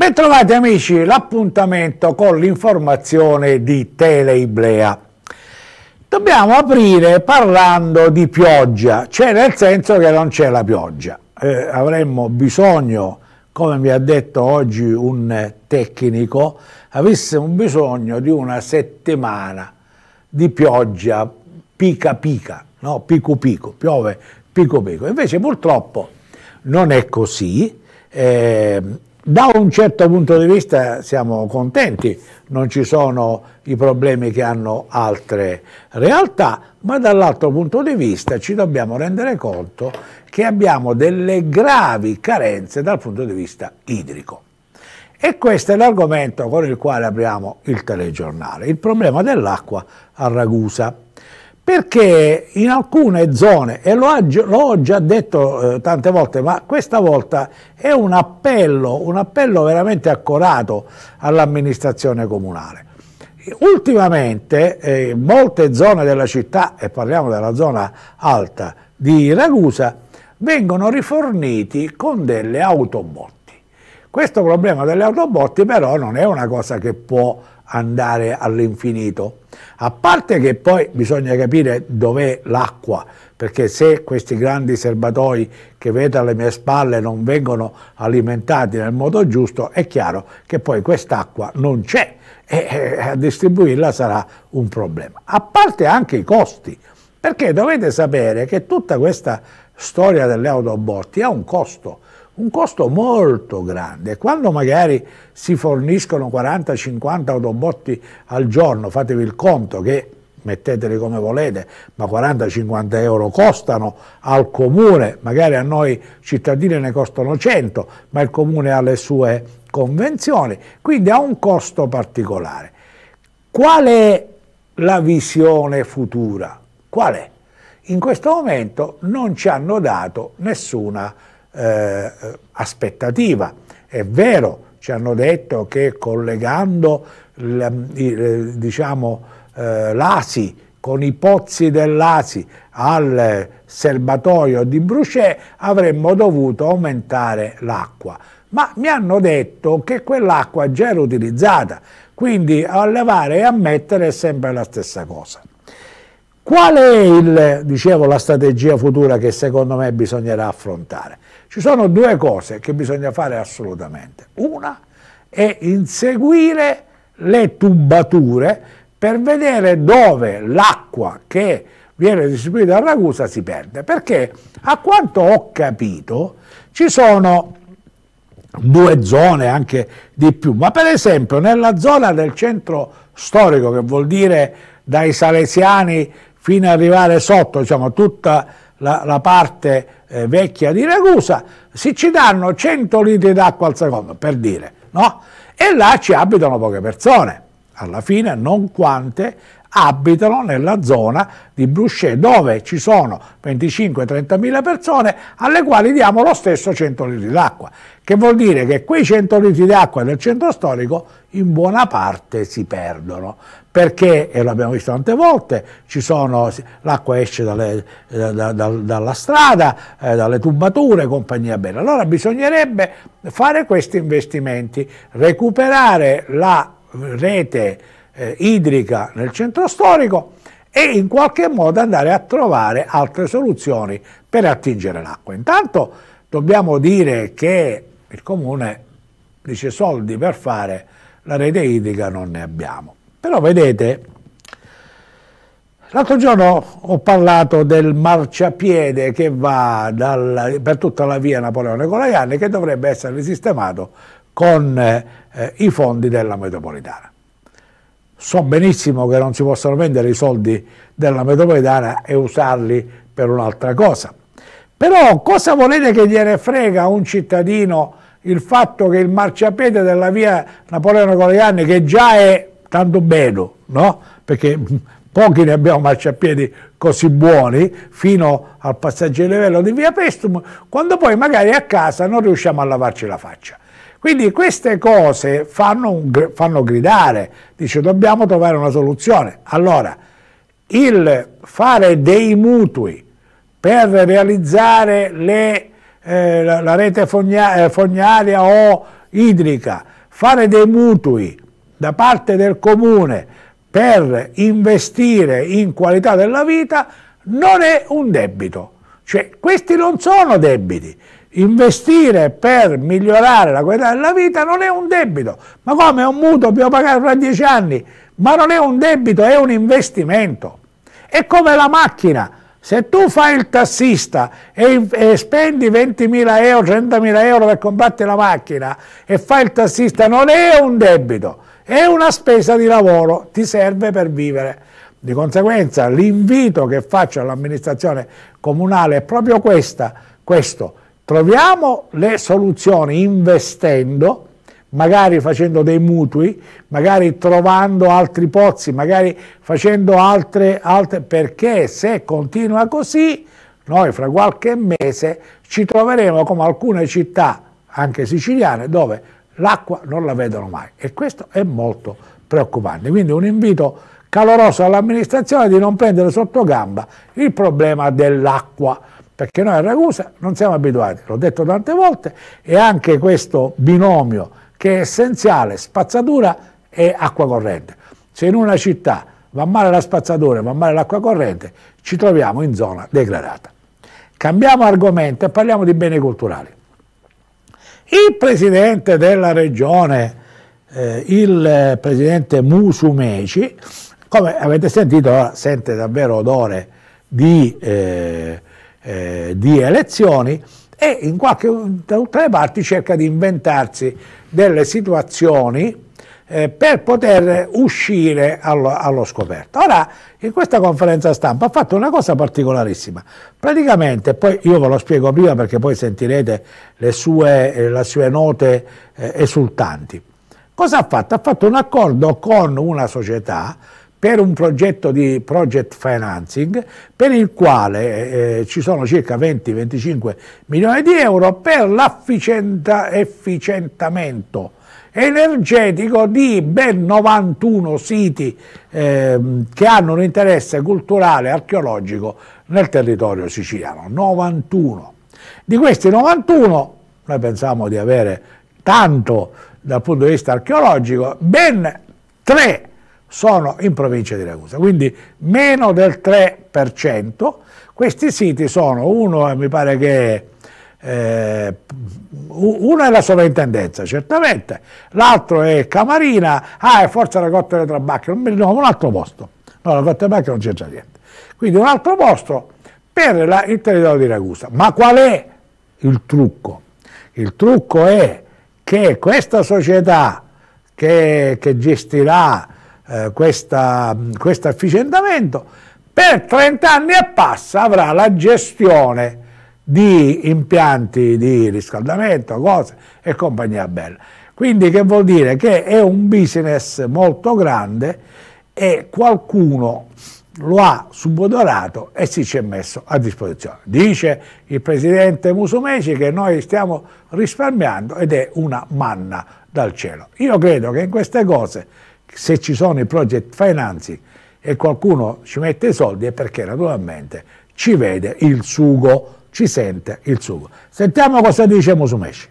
Bentrovati amici, l'appuntamento con l'informazione di Teleiblea. Dobbiamo aprire parlando di pioggia, cioè nel senso che non c'è la pioggia. Eh, avremmo bisogno, come mi ha detto oggi un tecnico, avessimo bisogno di una settimana di pioggia pica pica, no? pico pico, piove pico pico. Invece purtroppo non è così. Eh, da un certo punto di vista siamo contenti, non ci sono i problemi che hanno altre realtà, ma dall'altro punto di vista ci dobbiamo rendere conto che abbiamo delle gravi carenze dal punto di vista idrico. E questo è l'argomento con il quale apriamo il telegiornale, il problema dell'acqua a Ragusa perché in alcune zone, e l'ho già detto eh, tante volte, ma questa volta è un appello, un appello veramente accorato all'amministrazione comunale. Ultimamente eh, molte zone della città, e parliamo della zona alta di Ragusa, vengono riforniti con delle autobotti. Questo problema delle autobotti però non è una cosa che può andare all'infinito. A parte che poi bisogna capire dov'è l'acqua, perché se questi grandi serbatoi che vedo alle mie spalle non vengono alimentati nel modo giusto, è chiaro che poi quest'acqua non c'è e a distribuirla sarà un problema. A parte anche i costi, perché dovete sapere che tutta questa storia delle autobotti ha un costo un costo molto grande. Quando magari si forniscono 40-50 autobotti al giorno, fatevi il conto che metteteli come volete, ma 40-50 euro costano al comune, magari a noi cittadini ne costano 100, ma il comune ha le sue convenzioni, quindi ha un costo particolare. Qual è la visione futura? Qual è? In questo momento non ci hanno dato nessuna eh, aspettativa. È vero, ci hanno detto che collegando l'ASI eh, diciamo, eh, con i pozzi dell'ASI al serbatoio di Bruchet avremmo dovuto aumentare l'acqua. Ma mi hanno detto che quell'acqua già era utilizzata, quindi allevare e ammettere è sempre la stessa cosa. Qual è il, dicevo, la strategia futura che secondo me bisognerà affrontare? Ci sono due cose che bisogna fare assolutamente. Una è inseguire le tubature per vedere dove l'acqua che viene distribuita a Ragusa si perde, perché a quanto ho capito ci sono due zone anche di più, ma per esempio nella zona del centro storico, che vuol dire dai Salesiani fino ad arrivare sotto, diciamo tutta la, la parte eh, vecchia di Ragusa, si ci danno 100 litri d'acqua al secondo, per dire, no? E là ci abitano poche persone, alla fine non quante abitano nella zona di Bruxelles dove ci sono 25-30 mila persone alle quali diamo lo stesso 100 litri d'acqua, che vuol dire che quei 100 litri d'acqua del centro storico in buona parte si perdono, perché, e l'abbiamo visto tante volte, l'acqua esce dalle, eh, da, da, dalla strada, eh, dalle tubature, e compagnia bella. Allora bisognerebbe fare questi investimenti, recuperare la rete eh, idrica nel centro storico e in qualche modo andare a trovare altre soluzioni per attingere l'acqua. Intanto dobbiamo dire che il comune dice soldi per fare la rete idrica non ne abbiamo. Però vedete, l'altro giorno ho parlato del marciapiede che va dal, per tutta la via Napoleone Colaiani che dovrebbe essere risistemato con eh, i fondi della metropolitana so benissimo che non si possono vendere i soldi della metropolitana e usarli per un'altra cosa. Però cosa volete che gliene frega a un cittadino il fatto che il marciapiede della via Napoleone Coleanni, che già è tanto bene, no? perché pochi ne abbiamo marciapiedi così buoni, fino al passaggio di livello di via Pestum, quando poi magari a casa non riusciamo a lavarci la faccia. Quindi queste cose fanno, fanno gridare, dice dobbiamo trovare una soluzione. Allora, il fare dei mutui per realizzare le, eh, la, la rete fogna, eh, fognaria o idrica, fare dei mutui da parte del comune per investire in qualità della vita non è un debito. Cioè, questi non sono debiti, investire per migliorare la qualità della vita non è un debito. Ma come? È un mutuo, devo pagare fra dieci anni. Ma non è un debito, è un investimento. È come la macchina. Se tu fai il tassista e, e spendi 20.000 euro, 30.000 euro per comprarti la macchina e fai il tassista, non è un debito, è una spesa di lavoro, ti serve per vivere. Di conseguenza l'invito che faccio all'amministrazione comunale è proprio questa, questo, Troviamo le soluzioni investendo, magari facendo dei mutui, magari trovando altri pozzi, magari facendo altre, altre perché se continua così noi fra qualche mese ci troveremo come alcune città, anche siciliane, dove l'acqua non la vedono mai e questo è molto preoccupante. Quindi un invito caloroso all'amministrazione di non prendere sotto gamba il problema dell'acqua perché noi a Ragusa non siamo abituati, l'ho detto tante volte, e anche questo binomio che è essenziale, spazzatura e acqua corrente. Se in una città va male la spazzatura, e va male l'acqua corrente, ci troviamo in zona declarata. Cambiamo argomento e parliamo di beni culturali. Il presidente della regione, eh, il presidente Musumeci, come avete sentito, sente davvero odore di eh, eh, di elezioni e in qualche, da tutte le parti cerca di inventarsi delle situazioni eh, per poter uscire allo, allo, scoperto. Ora, in questa conferenza stampa ha fatto una cosa particolarissima. Praticamente, poi io ve lo spiego prima perché poi sentirete le sue, eh, le sue note eh, esultanti. Cosa ha fatto? Ha fatto un accordo con una società per un progetto di project financing per il quale eh, ci sono circa 20-25 milioni di euro per l'efficientamento energetico di ben 91 siti eh, che hanno un interesse culturale archeologico nel territorio siciliano. 91. Di questi 91 noi pensiamo di avere tanto dal punto di vista archeologico, ben 3 sono in provincia di Ragusa, quindi meno del 3%. Questi siti sono uno, eh, mi pare che eh, uno è la sovrintendenza, certamente, l'altro è Camarina, ah, è forse la cotta delle Trabacche, non mi ricordo, un altro posto. No, la Trabacche non c'è già niente. Quindi un altro posto per la, il territorio di Ragusa. Ma qual è il trucco? Il trucco è che questa società che, che gestirà eh, questa, questo efficientamento, per 30 anni e passa avrà la gestione di impianti di riscaldamento, cose e compagnia bella. Quindi che vuol dire che è un business molto grande e qualcuno lo ha subodorato e si ci è messo a disposizione. Dice il presidente Musumeci che noi stiamo risparmiando ed è una manna dal cielo. Io credo che in queste cose se ci sono i project financing e qualcuno ci mette i soldi è perché naturalmente ci vede il sugo, ci sente il sugo. Sentiamo cosa dice Musumeci.